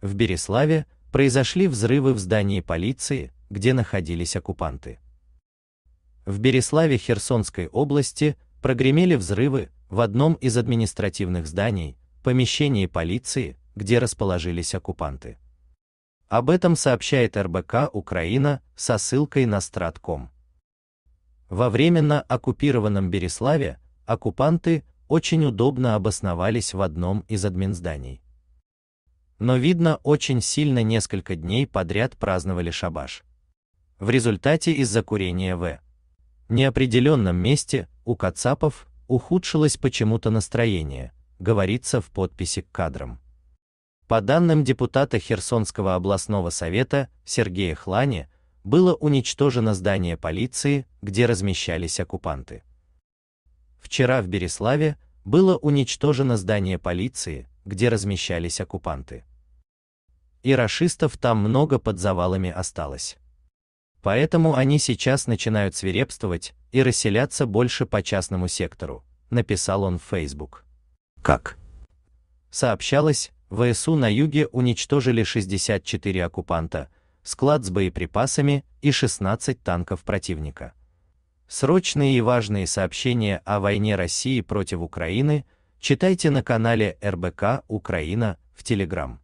В Береславе произошли взрывы в здании полиции, где находились оккупанты. В Береславе Херсонской области прогремели взрывы в одном из административных зданий, помещении полиции, где расположились оккупанты. Об этом сообщает РБК Украина со ссылкой на Стратком. Во временно оккупированном Береславе оккупанты очень удобно обосновались в одном из админзданий но видно очень сильно несколько дней подряд праздновали шабаш. В результате из-за курения в неопределенном месте у Кацапов ухудшилось почему-то настроение, говорится в подписи к кадрам. По данным депутата Херсонского областного совета Сергея Хлани, было уничтожено здание полиции, где размещались оккупанты. Вчера в Береславе было уничтожено здание полиции, где размещались оккупанты и рашистов там много под завалами осталось. Поэтому они сейчас начинают свирепствовать и расселяться больше по частному сектору, написал он в Facebook. Как? Сообщалось, ВСУ на юге уничтожили 64 оккупанта, склад с боеприпасами и 16 танков противника. Срочные и важные сообщения о войне России против Украины читайте на канале РБК Украина в Телеграм.